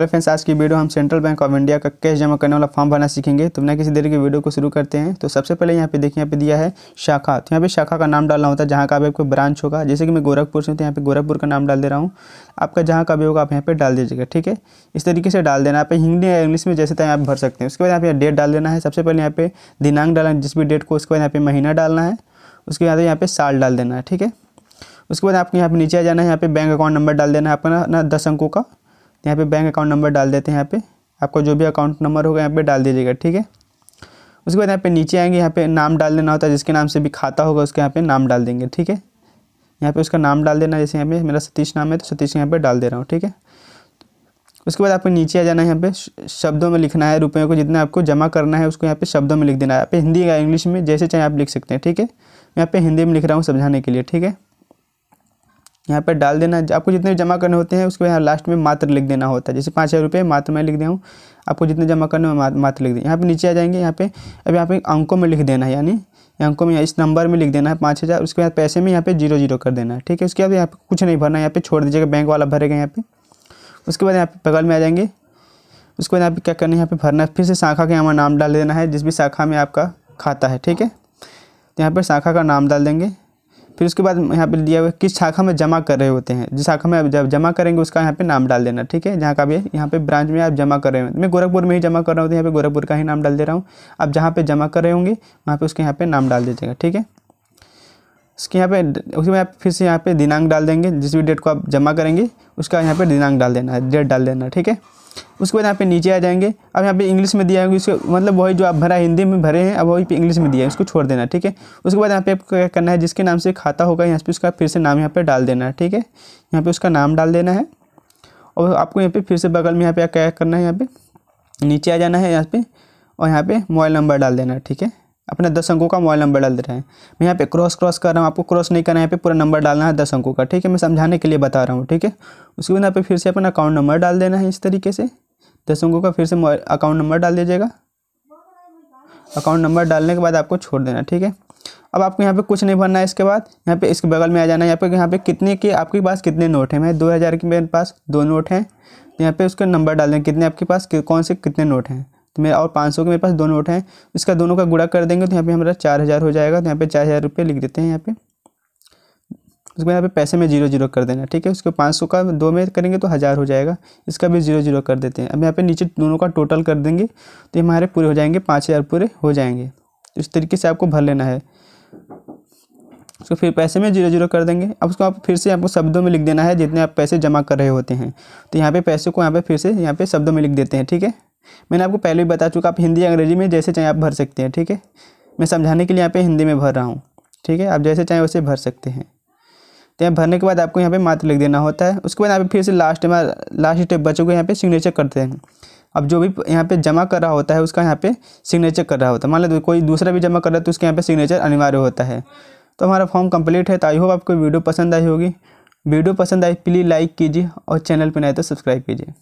hello friends आज की video हम सेंट्रल बैंक ऑफ इंडिया का कैश जमा करने वाला फॉर्म भरना सीखेंगे तो बिना किसी देर की वीडियो को शुरू करते हैं तो सबसे पहले यहाँ पे देखिए यहाँ पे दिया है शाखा तो यहाँ पे शाखा का नाम डालना होता है जहाँ का भी आपको ब्रांच होगा जैसे कि मैं गोरखपुर से तो यहाँ पे गोरखपुर का नाम डाल दे रहा हूँ आपका जहाँ का भी होगा आप यहाँ पर डाल दीजिएगा ठीक है इस तरीके से डाल देना आप हिंदी या इंग्लिश में जैसे तो आप भर सकते हैं उसके बाद यहाँ पे डेट डाल देना है सबसे पहले यहाँ पे दिनांक डालना जिस भी डेट को उसके बाद यहाँ पे महीना डालना है उसके बाद यहाँ पे साल डाल देना है ठीक है उसके बाद आपको यहाँ पे नीचे आ जाना है यहाँ पे बैंक अकाउंट नंबर डाल देना है अपना ना दस अंकों का यहाँ पे बैंक अकाउंट नंबर डाल देते हैं यहाँ पे आपको जो भी अकाउंट नंबर होगा यहाँ पे डाल दीजिएगा ठीक है उसके बाद यहाँ पे नीचे आएंगे यहाँ पे नाम डाल देना होता है जिसके नाम से भी खाता होगा उसके यहाँ पे नाम डाल देंगे ठीक है यहाँ पे उसका नाम डाल देना जैसे यहाँ पे मेरा सतीश नाम है तो सतीश यहाँ पे डाल दे रहा हूँ ठीक है उसके बाद आपको नीचे आ जाना है यहाँ पे शब्दों में लिखना है रुपयों को जितना आपको जमा करना है उसको यहाँ पे शब्दों में लिख देना है यहाँ पे हिंदी या इंग्लिश में जैसे चाहे आप लिख सकते हैं ठीक है मैं यहाँ पे हिंदी में लिख रहा हूँ समझाने के लिए ठीक है यहाँ पर डाल देना आपको जितने जमा करने होते हैं उसके यहाँ लास्ट में मात्र लिख देना होता है जैसे पाँच हज़ार रुपये मात्र मैं लिख दिया हूँ आपको जितने जमा करने हो मात्र लिख दें यहाँ पर नीचे आ जाएंगे यहाँ पे अब यहाँ पे अंकों में लिख देना है यानी अंकों में इस नंबर में लिख देना है पाँच हज़ार उसके बाद पैसे में यहाँ पे जीरो जीरो कर देना है ठीक है उसके बाद यहाँ पर कुछ नहीं भरना है यहाँ पर छोड़ दीजिएगा बैंक वाला भरेगा यहाँ पे उसके बाद यहाँ पे बगल में आ जाएंगे उसके बाद यहाँ पे क्या करना है यहाँ पर भरना है फिर से शाखा के यहाँ नाम डाल देना है जिस भी शाखा में आपका खाता है ठीक है तो यहाँ पर शाखा का नाम डाल देंगे फिर उसके बाद यहाँ पे दिया हुआ किस शाखा में जमा कर रहे होते हैं जिस शाखा में आप जब जमा करेंगे उसका यहाँ पे नाम डाल देना ठीक है जहाँ का भी यहाँ पे ब्रांच में आप जमा कर रहे हैं मैं गोरखपुर में ही जमा कर रहा हूँ तो यहाँ पे गोरखपुर का ही नाम डाल दे रहा हूँ आप जहाँ पर जमा कर रहे होंगे वहाँ पर उसके यहाँ पे नाम डाल दीजिएगा ठीक है उसके यहाँ पे उसके बाद फिर से यहाँ पे दिनांक डाल देंगे जिस भी डेट को आप जमा करेंगे उसका यहाँ पे दिनांक डाल देना है डेट डाल देना ठीक है उसके बाद यहाँ पे नीचे आ जाएंगे अब यहाँ पे इंग्लिश में दिया है उसके मतलब वही जो आप भरा हिंदी में भरे हैं अब वही पे इंग्लिश में दिया है इसको छोड़ देना ठीक है उसके बाद यहाँ पे आपको क्या करना है जिसके नाम से खाता होगा यहाँ पे उसका फिर से नाम यहाँ पे डाल देना है ठीक है यहाँ पे उसका नाम डाल देना है और आपको यहाँ पे फिर से बगल में यहाँ पे क्या करना है यहाँ पर नीचे आ जाना है यहाँ पे और यहाँ पे मोबाइल नंबर डाल देना है ठीक है अपने दस अंकों का मोबाइल नंबर डाल दे रहे हैं मैं यहाँ पे क्रॉस क्रॉस कर रहा हूँ आपको क्रॉस नहीं करना है यहाँ पे पूरा नंबर डालना है दस अंकों का ठीक है मैं समझाने के लिए बता रहा हूँ ठीक है उसके बाद यहाँ पे फिर से अपना अकाउंट नंबर डाल देना है इस तरीके से दस अंकों का फिर से अकाउंट नंबर डाल दीजिएगा अकाउंट नंबर डालने के बाद आपको छोड़ देना ठीक है अब आपको यहाँ पे कुछ नहीं भरना है इसके बाद यहाँ पे इसके बगल में आ जाना है यहाँ पे यहाँ पे कितने के आपके पास कितने नोट हैं मैं दो हज़ार के मेरे पास दो नोट हैं तो यहाँ पे उसके नंबर डाल दें कितने आपके पास कौन से कितने नोट हैं तो मेरे और पाँच सौ के मेरे पास दो नोट हैं इसका दोनों का गुड़ा कर देंगे तो यहाँ पे हमारा चार हज़ार हो जाएगा तो यहाँ पे चार हज़ार रुपये लिख देते हैं यहाँ पे उसके बाद यहाँ पे पैसे में जीरो जीरो कर देना ठीक है उसके पाँच सौ का दो में करेंगे तो हज़ार हो जाएगा इसका भी जीरो जीरो कर देते हैं अब यहाँ पे नीचे दोनों का टोटल कर देंगे तो ये हमारे पूरे हो जाएंगे पाँच हज़ार पूरे हो जाएंगे तो इस तरीके से आपको भर लेना है उसको फिर पैसे में जीरो जीरो कर देंगे अब उसको आप फिर से आपको शब्दों में लिख देना है जितने आप पैसे जमा कर रहे होते हैं तो यहाँ पे पैसे को यहाँ पे फिर से यहाँ पे शब्दों में लिख देते हैं ठीक है मैंने आपको पहले भी बता चुका आप हिंदी अंग्रेजी में जैसे चाहें आप भर सकते हैं ठीक है मैं समझाने के लिए यहाँ पे हिंदी में भर रहा हूँ ठीक है आप जैसे चाहें वैसे भर सकते हैं तो यहाँ भरने के बाद आपको यहाँ पे मात्र लिख देना होता है उसके बाद यहाँ पे फिर से लास्ट में लास्ट स्टेप बच्चों को यहाँ पे सिग्नेचर करते हैं अब जो भी यहाँ पे जमा कर रहा होता है उसका यहाँ पे सिग्नेचर कर रहा होता है मान लो कोई दूसरा भी जमा कर रहा है तो उसके यहाँ पे सिग्नेचर अनिवार्य होता है तो हमारा फॉर्म कंप्लीट है तो आई होप आपको वीडियो पसंद आई होगी वीडियो पसंद आई प्लीज़ लाइक कीजिए और चैनल पर नए तो सब्सक्राइब कीजिए